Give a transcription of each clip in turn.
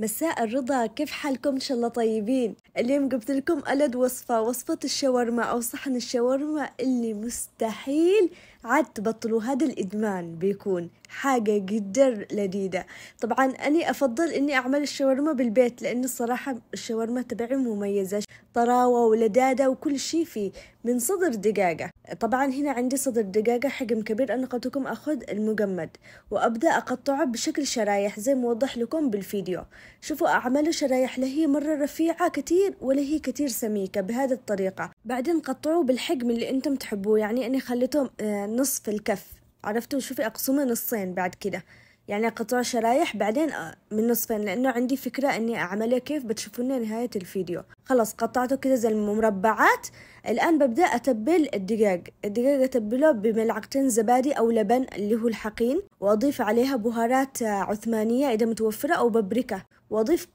مساء الرضا كيف حالكم ان شاء الله طيبين اليوم جبت لكم ألد وصفة وصفة الشاورما أو صحن الشاورما اللي مستحيل عاد تبطلوا هذا الإدمان بيكون حاجة جدا لذيذة طبعا أنا أفضل أني أعمل الشاورما بالبيت لأن الصراحة الشاورما تبعي مميزة طراوة ولذاذة وكل شي فيه من صدر دقاقة طبعا هنا عندي صدر دقاقة حجم كبير أنا قلت لكم أخذ المجمد وأبدأ أقطعه بشكل شرايح زي ما لكم بالفيديو شوفوا أعمل شرايح لا هي مرة رفيعة كتير ولا هي كتير سميكة بهذه الطريقة بعدين قطعوه بالحجم اللي انتم تحبوه يعني اني خليته آه، نصف الكف عرفتوا شوفي اقسمه نصين بعد كده يعني قطع شرايح بعدين آه، من نصفين لانه عندي فكرة اني اعمله كيف بتشوفونه نهاية الفيديو خلاص قطعته كده زي المربعات الان ببدأ اتبل الدجاج الدجاج اتبله بملعقتين زبادي او لبن اللي هو الحقين واضيف عليها بهارات آه، عثمانية اذا متوفرة او بابريكا واضيف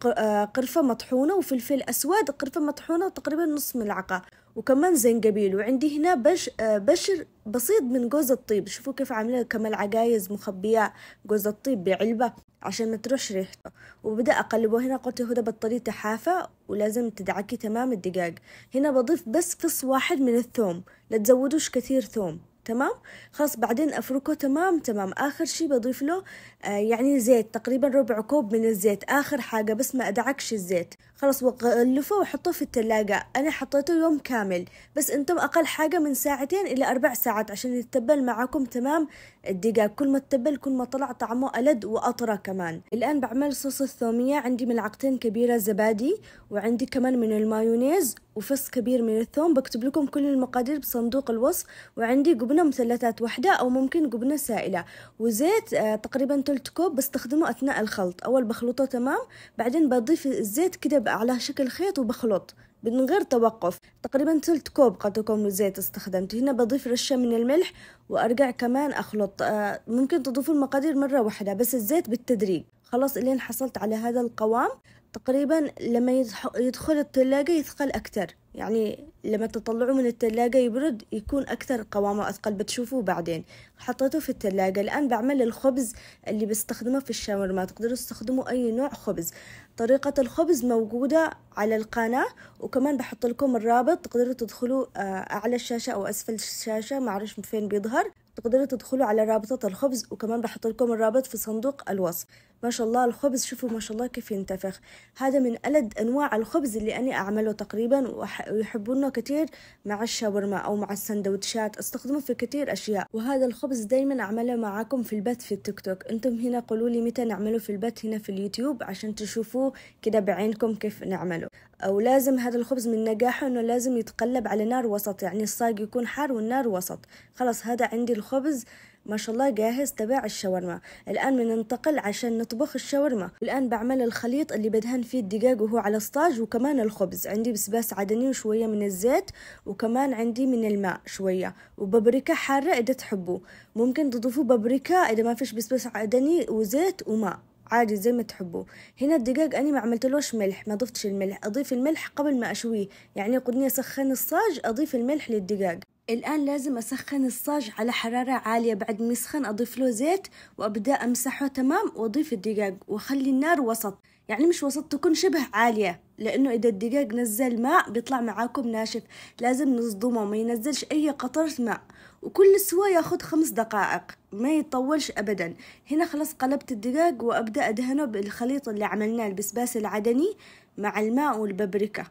قرفة مطحونة وفلفل اسود قرفة مطحونة تقريبا نص ملعقة وكمان زنجبيل وعندي هنا بش آه، بشر بسيط من جوز الطيب شوفوا كيف عاملين كمان عجايز مخبية جوز الطيب بعلبة عشان ما تروحش ريحته وبدأ أقلبه هنا قلت هدى بطلي تحافة ولازم تدعكي تمام الدقاق هنا بضيف بس فص واحد من الثوم لا تزودوش كثير ثوم تمام خلاص بعدين افركه تمام تمام اخر شي بضيف له آه يعني زيت تقريبا ربع كوب من الزيت اخر حاجه بس ما ادعكش الزيت خلاص وغلفه وحطوه في التلاجة أنا حطيته يوم كامل بس أنتم أقل حاجة من ساعتين إلى أربع ساعات عشان يتبل معاكم تمام الدقاق كل ما تبل كل ما طلع طعمه ألد وأطرى كمان الآن بعمل صوص الثومية عندي ملعقتين كبيرة زبادي وعندي كمان من المايونيز وفص كبير من الثوم بكتب لكم كل المقادير بصندوق الوصف وعندي جبنة مثلثات واحدة أو ممكن جبنة سائلة وزيت آه، تقريبا تلت كوب بستخدمه أثناء الخلط أول بخلطه تمام بعدين بضيف الزيت كده على شكل خيط وبخلط من غير توقف تقريبا ثلث كوب قد يكون زيت استخدمت هنا بضيف رشة من الملح وأرجع كمان أخلط آه، ممكن تضيفوا المقادير مرة واحدة بس الزيت بالتدريج خلاص الين حصلت على هذا القوام تقريبا لما يدخل الثلاجة يثقل أكثر يعني لما تطلعوا من الثلاجة يبرد يكون أكثر قوامة وأثقل بتشوفوه بعدين حطيته في الثلاجة الآن بعمل الخبز اللي بستخدمه في الشاورما تقدروا تستخدموا أي نوع خبز طريقة الخبز موجودة على القناة وكمان بحط لكم الرابط تقدروا تدخلوا آه، أعلى الشاشة أو أسفل الشاشة معرفش فين بيظهر تقدروا تدخلوا على رابطة الخبز وكمان بحط لكم الرابط في صندوق الوصف ما شاء الله الخبز شوفوا ما شاء الله كيف ينتفخ هذا من ألد أنواع الخبز اللي أنا أعمله تقريبا ويحبونه كتير مع الشاورما أو مع السندوتشات استخدمه في كتير أشياء وهذا الخبز دايما أعمله معاكم في البث في التيك توك أنتم هنا قولوا لي متى نعمله في البث هنا في اليوتيوب عشان تشوفوه كده بعينكم كيف نعمله أو لازم هذا الخبز من نجاحه أنه لازم يتقلب على نار وسط يعني الصاج يكون حار والنار وسط خلاص هذا عندي الخبز ما شاء الله جاهز تبع الشاورما الآن بننتقل عشان نطبخ الشاورما الآن بعمل الخليط اللي بدهن فيه الدجاج وهو على الصاج وكمان الخبز عندي بسباس عدني وشوية من الزيت وكمان عندي من الماء شوية وبابريكا حارة إذا تحبوا ممكن تضيفوا بابريكا إذا ما فيش بسباس عدني وزيت وماء عادي زي ما تحبوا هنا الدجاج أنا ما عملتلوش ملح ما ضفتش الملح أضيف الملح قبل ما أشويه يعني قدني أسخن الصاج أضيف الملح للدجاج الآن لازم أسخن الصاج على حرارة عالية بعد ما يسخن أضيف له زيت وأبدأ أمسحه تمام وأضيف الدجاج وأخلي النار وسط يعني مش وسط تكون شبه عالية لأنه إذا الدجاج نزل ماء بيطلع معاكم ناشف لازم نصدمه ما ينزلش أي قطرة ماء وكل سوا ياخد خمس دقائق ما يطولش أبدا هنا خلاص قلبت الدجاج وأبدأ أدهنه بالخليط اللي عملناه البسباس العدني مع الماء والبابريكا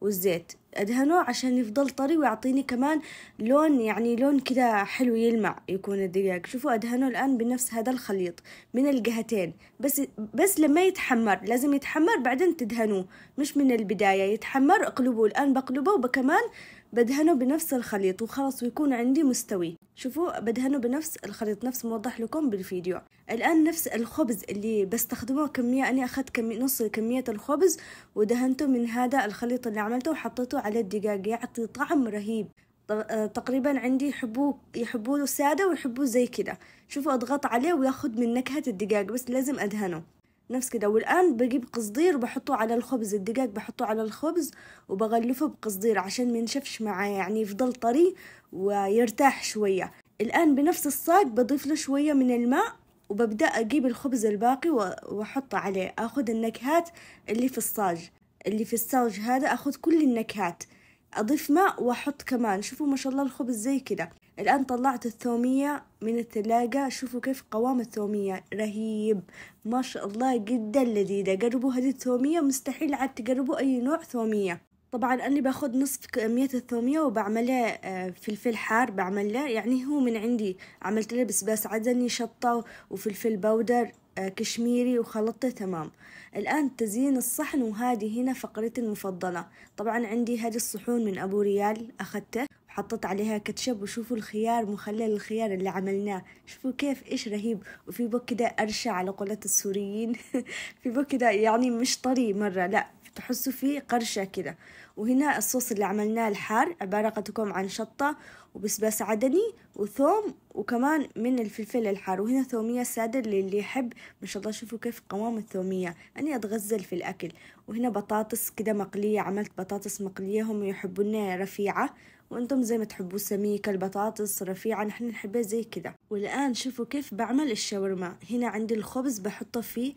والزيت أدهنه عشان يفضل طري ويعطيني كمان لون يعني لون كذا حلو يلمع يكون الدجاج شوفوا أدهنه الآن بنفس هذا الخليط من الجهتين بس بس لما يتحمر لازم يتحمر بعدين تدهنوه مش من البداية يتحمر اقلبوه الآن بقلبه وكمان بدهنه بنفس الخليط وخلاص ويكون عندي مستوي شوفوا بدهنه بنفس الخليط نفس موضح لكم بالفيديو الآن نفس الخبز اللي بستخدمه كمية أنا أخذت كمي نص كمية الخبز ودهنته من هذا الخليط اللي عملته وحطيته على الدجاج يعطي طعم رهيب آه، تقريبا عندي يحبوه يحبوه سادة ويحبوه زي كده شوفوا أضغط عليه وياخد من نكهة الدجاج بس لازم أدهنه نفس كده والآن بجيب قصدير وبحطه على الخبز الدقاق بحطه على الخبز وبغلفه بقصدير عشان ما ينشفش معاه يعني يفضل طري ويرتاح شوية الآن بنفس الصاج بضيف له شوية من الماء وببدأ أجيب الخبز الباقي وأحطه عليه أخذ النكهات اللي في الصاج اللي في الصاج هذا أخذ كل النكهات أضيف ماء وأحط كمان شوفوا ما شاء الله الخبز زي كده الآن طلعت الثومية من الثلاجة شوفوا كيف قوام الثومية رهيب ما شاء الله جدا لذيذة قربوا هذه الثومية مستحيل عاد تقربوا أي نوع ثومية طبعا أنا باخد نصف كمية الثومية وبعمله آه، فلفل حار بعمله يعني هو من عندي عملت له بسباس عدني شطة وفلفل بودر آه، كشميري وخلطته تمام الآن تزيين الصحن وهذه هنا فقرتي المفضلة طبعا عندي هذه الصحون من أبو ريال أخذته حطيت عليها كاتشب وشوفوا الخيار مخلل الخيار اللي عملناه شوفوا كيف إيش رهيب وفي بوك كده أرشع على قولة السوريين في بوك كده يعني مش طري مرة لا تحسوا فيه قرشة كده وهنا الصوص اللي عملناه الحار عبارة قدكم عن شطة وبسباس عدني وثوم وكمان من الفلفل الحار وهنا ثومية سادة للي يحب ما شاء الله شوفوا كيف قوام الثومية أني أتغزل في الأكل وهنا بطاطس كده مقلية عملت بطاطس مقلية هم يحبونها رفيعة وانتم زي ما تحبوا سميكه البطاطس رفيعة نحن نحبها زي كذا والان شوفوا كيف بعمل الشاورما هنا عندي الخبز بحطه في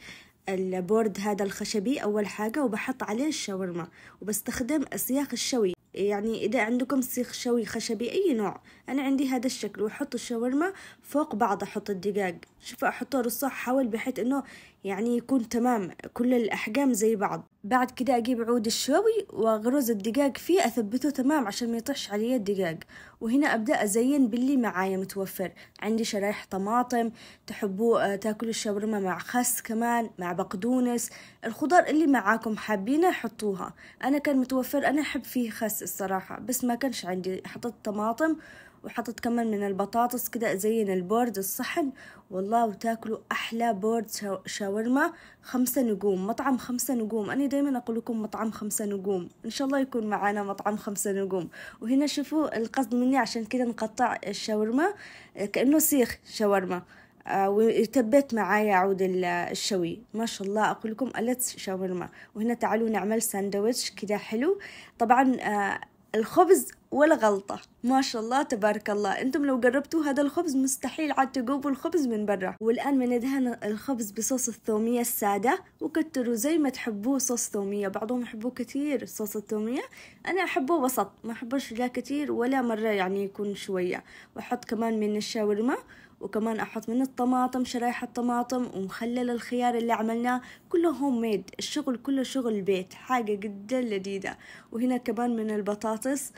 البورد هذا الخشبي اول حاجة وبحط عليه الشاورما وبستخدم اسياخ الشوي يعني إذا عندكم سيخ شوي خشبي أي نوع أنا عندي هذا الشكل وأحط الشاورما فوق بعض أحط الدقاق شوف احطه الرصاح حول بحيث أنه يعني يكون تمام كل الأحجام زي بعض بعد كده أجيب عود الشوي وأغرز الدقاق فيه أثبته تمام عشان ما يطيحش علي الدقاق وهنا أبدأ أزين باللي معايا متوفر عندي شرايح طماطم تحبوا آه، تاكلوا الشاورما مع خس كمان مع بقدونس الخضار اللي معاكم حابينه حطوها أنا كان متوفر أنا أحب فيه خس بس الصراحة بس ما كانش عندي حطيت طماطم وحطيت كمان من البطاطس كده أزين البورد الصحن والله وتاكلوا أحلى بورد شاورما خمسة نجوم مطعم خمسة نجوم أنا دايما أقول لكم مطعم خمسة نجوم إن شاء الله يكون معانا مطعم خمسة نجوم وهنا شوفوا القصد مني عشان كده نقطع الشاورما كأنه سيخ شاورما آه، وتبت معايا عود الشوي ما شاء الله أقول لكم ألت شاورما وهنا تعالوا نعمل ساندويتش كده حلو طبعا آه، الخبز ولا غلطة ما شاء الله تبارك الله انتم لو جربتوا هذا الخبز مستحيل عاد تجوبوا الخبز من برا والان من الخبز بصوص الثومية السادة وكتروا زي ما تحبوه صوص ثومية بعضهم يحبوه كثير صوص الثومية انا احبه وسط ما احبش لا كثير ولا مرة يعني يكون شوية واحط كمان من الشاورما وكمان أحط من الطماطم شرايح الطماطم ومخلل الخيار اللي عملناه كله هوم ميد الشغل كله شغل البيت حاجة جدا لذيذة وهنا كمان من البطاطس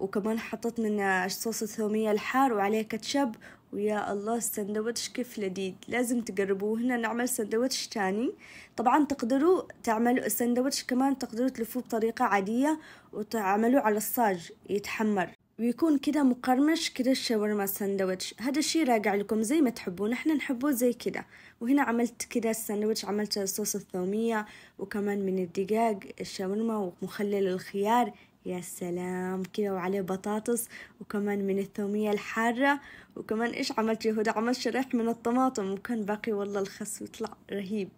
وكمان حطيت من صوص الثومية الحار وعليه كاتشب ويا الله السندوتش كيف لذيذ لازم تجربوه هنا نعمل سندوتش تاني طبعا تقدروا تعملوا السندوتش كمان تقدروا تلفوه بطريقة عادية وتعملوه على الصاج يتحمر ويكون كده مقرمش كده الشاورما ساندويتش هذا الشي راجع لكم زي ما تحبون احنا نحبه زي كده وهنا عملت كده الساندوتش عملت صوص الثومية وكمان من الدجاج الشاورما ومخلل الخيار يا سلام كده وعليه بطاطس وكمان من الثومية الحارة وكمان إيش عملت يا هدى عملت شريح من الطماطم وكان باقي والله الخس وطلع رهيب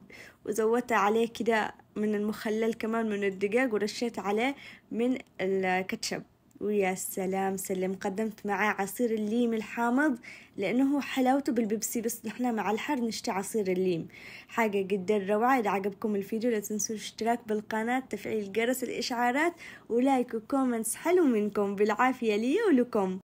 وزودت عليه كده من المخلل كمان من الدجاج ورشيت عليه من الكاتشب ويا سلام سلم قدمت معاه عصير الليم الحامض لأنه حلاوته بالبيبسي بس نحنا مع الحر نشتي عصير الليم حاجة جدا روعة إذا عجبكم الفيديو لا تنسوا الاشتراك بالقناة تفعيل جرس الإشعارات ولايك وكومنتس حلو منكم بالعافية لي ولكم